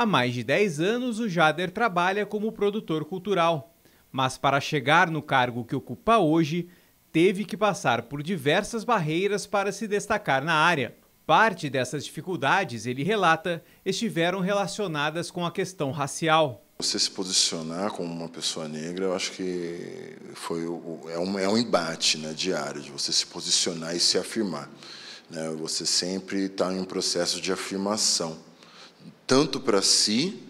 Há mais de 10 anos, o Jader trabalha como produtor cultural, mas para chegar no cargo que ocupa hoje, teve que passar por diversas barreiras para se destacar na área. Parte dessas dificuldades, ele relata, estiveram relacionadas com a questão racial. Você se posicionar como uma pessoa negra, eu acho que foi é, um, é um embate né, diário de você se posicionar e se afirmar. Né? Você sempre está em um processo de afirmação tanto para si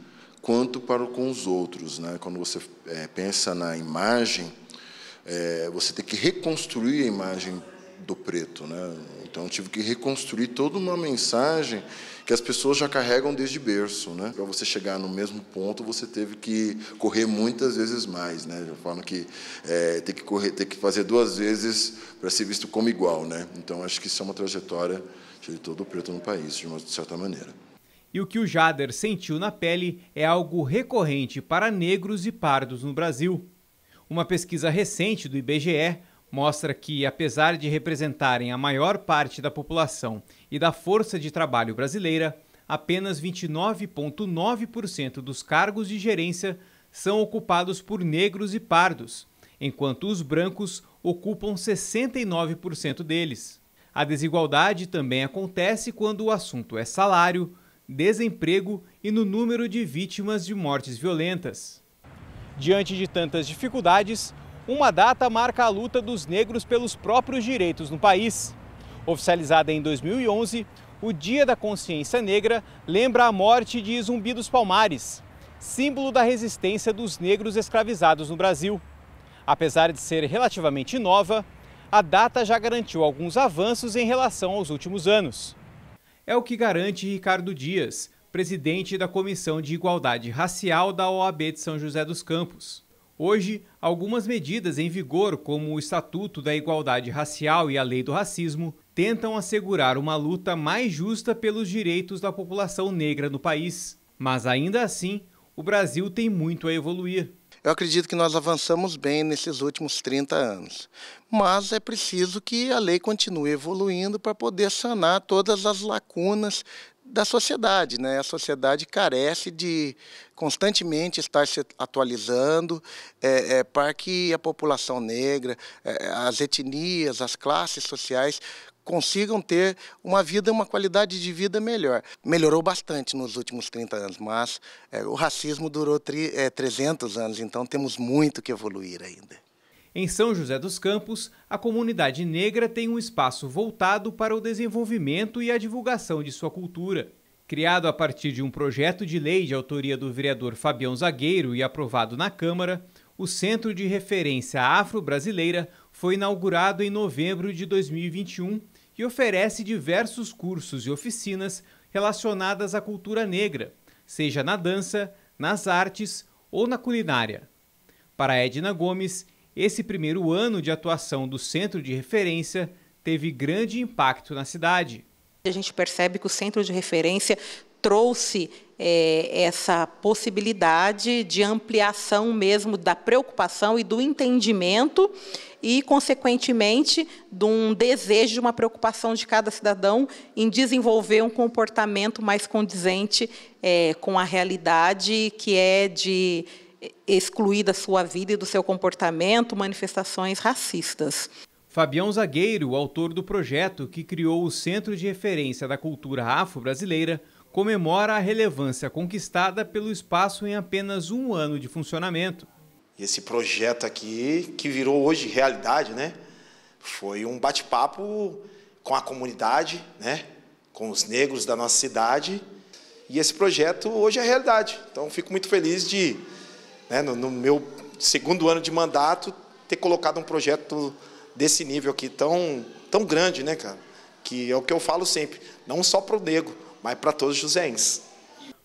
quanto para com os outros. Né? Quando você é, pensa na imagem, é, você tem que reconstruir a imagem do preto. Né? Então, tive que reconstruir toda uma mensagem que as pessoas já carregam desde berço. Né? Para você chegar no mesmo ponto, você teve que correr muitas vezes mais. Né? Já que é, tem que correr, tem que fazer duas vezes para ser visto como igual. Né? Então, acho que isso é uma trajetória de todo o preto no país, de, uma, de certa maneira. E o que o Jader sentiu na pele é algo recorrente para negros e pardos no Brasil. Uma pesquisa recente do IBGE mostra que, apesar de representarem a maior parte da população e da força de trabalho brasileira, apenas 29,9% dos cargos de gerência são ocupados por negros e pardos, enquanto os brancos ocupam 69% deles. A desigualdade também acontece quando o assunto é salário, desemprego e no número de vítimas de mortes violentas. Diante de tantas dificuldades, uma data marca a luta dos negros pelos próprios direitos no país. Oficializada em 2011, o Dia da Consciência Negra lembra a morte de Zumbi dos Palmares, símbolo da resistência dos negros escravizados no Brasil. Apesar de ser relativamente nova, a data já garantiu alguns avanços em relação aos últimos anos. É o que garante Ricardo Dias, presidente da Comissão de Igualdade Racial da OAB de São José dos Campos. Hoje, algumas medidas em vigor, como o Estatuto da Igualdade Racial e a Lei do Racismo, tentam assegurar uma luta mais justa pelos direitos da população negra no país. Mas ainda assim, o Brasil tem muito a evoluir. Eu acredito que nós avançamos bem nesses últimos 30 anos. Mas é preciso que a lei continue evoluindo para poder sanar todas as lacunas da sociedade, né? A sociedade carece de constantemente estar se atualizando é, é, para que a população negra, é, as etnias, as classes sociais consigam ter uma vida, uma qualidade de vida melhor. Melhorou bastante nos últimos 30 anos, mas é, o racismo durou tri, é, 300 anos, então temos muito que evoluir ainda. Em São José dos Campos, a comunidade negra tem um espaço voltado para o desenvolvimento e a divulgação de sua cultura. Criado a partir de um projeto de lei de autoria do vereador Fabião Zagueiro e aprovado na Câmara, o Centro de Referência Afro-Brasileira foi inaugurado em novembro de 2021 que oferece diversos cursos e oficinas relacionadas à cultura negra, seja na dança, nas artes ou na culinária. Para Edna Gomes, esse primeiro ano de atuação do Centro de Referência teve grande impacto na cidade. A gente percebe que o centro de referência trouxe é, essa possibilidade de ampliação mesmo da preocupação e do entendimento e, consequentemente, de um desejo, de uma preocupação de cada cidadão em desenvolver um comportamento mais condizente é, com a realidade que é de excluir da sua vida e do seu comportamento manifestações racistas. Fabião Zagueiro, autor do projeto que criou o Centro de Referência da Cultura Afro-Brasileira, comemora a relevância conquistada pelo espaço em apenas um ano de funcionamento. Esse projeto aqui, que virou hoje realidade, né? Foi um bate-papo com a comunidade, né? Com os negros da nossa cidade. E esse projeto hoje é realidade. Então, fico muito feliz de, né, no, no meu segundo ano de mandato, ter colocado um projeto desse nível aqui, tão, tão grande, né, cara? Que é o que eu falo sempre, não só para o negro, mas para todos os joseenses.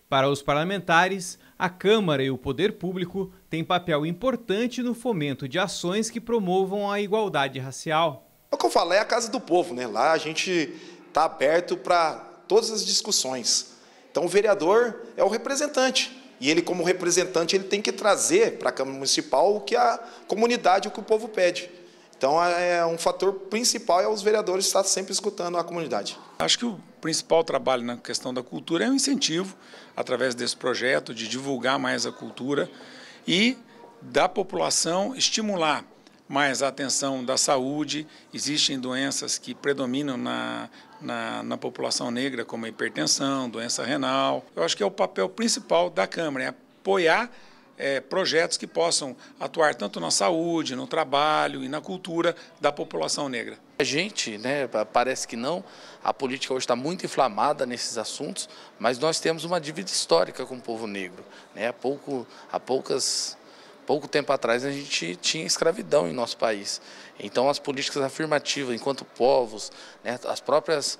Para os parlamentares, a Câmara e o poder público têm papel importante no fomento de ações que promovam a igualdade racial. É o que eu falei é a casa do povo, né? Lá a gente está aberto para todas as discussões. Então o vereador é o representante. E ele, como representante, ele tem que trazer para a Câmara Municipal o que a comunidade, o que o povo pede. Então, é, é um fator principal é os vereadores estar sempre escutando a comunidade. Acho que o principal trabalho na questão da cultura é o incentivo, através desse projeto, de divulgar mais a cultura e da população estimular mais a atenção da saúde. Existem doenças que predominam na, na, na, população negra, como a hipertensão, doença renal. Eu acho que é o papel principal da Câmara, é apoiar é, projetos que possam atuar tanto na saúde, no trabalho e na cultura da população negra. A gente, né, parece que não, a política hoje está muito inflamada nesses assuntos, mas nós temos uma dívida histórica com o povo negro. Né? Há, pouco, há poucas, pouco tempo atrás a gente tinha escravidão em nosso país. Então as políticas afirmativas, enquanto povos, né, as próprias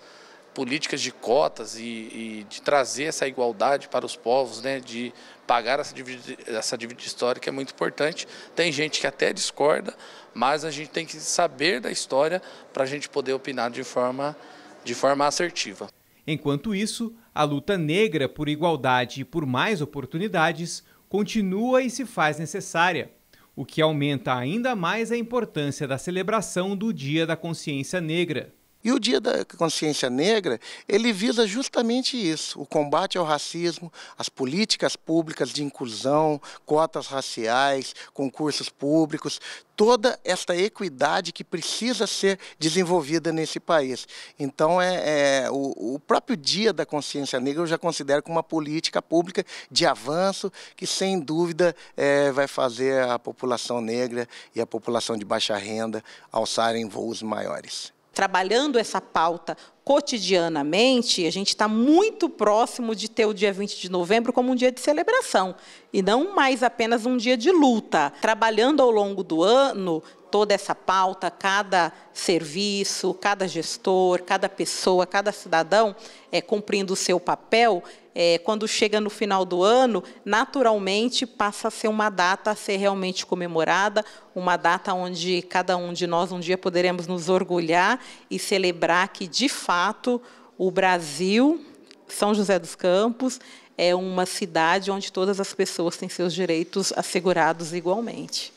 políticas de cotas e, e, de trazer essa igualdade para os povos, né, de pagar essa dívida, essa dívida histórica é muito importante. Tem gente que até discorda, mas a gente tem que saber da história para a gente poder opinar de forma, de forma assertiva. Enquanto isso, a luta negra por igualdade e por mais oportunidades continua e se faz necessária, o que aumenta ainda mais a importância da celebração do Dia da Consciência Negra. E o Dia da Consciência Negra, ele visa justamente isso, o combate ao racismo, as políticas públicas de inclusão, cotas raciais, concursos públicos, toda esta equidade que precisa ser desenvolvida nesse país. Então, é, é o, o, próprio Dia da Consciência Negra eu já considero como uma política pública de avanço que, sem dúvida, é, vai fazer a população negra e a população de baixa renda alçarem voos maiores trabalhando essa pauta cotidianamente, a gente está muito próximo de ter o dia 20 de novembro como um dia de celebração e não mais apenas um dia de luta. Trabalhando ao longo do ano, toda essa pauta, cada serviço, cada gestor, cada pessoa, cada cidadão é, cumprindo o seu papel, é, quando chega no final do ano, naturalmente passa a ser uma data a ser realmente comemorada, uma data onde cada um de nós um dia poderemos nos orgulhar e celebrar que, de fato, o Brasil, São José dos Campos, é uma cidade onde todas as pessoas têm seus direitos assegurados igualmente.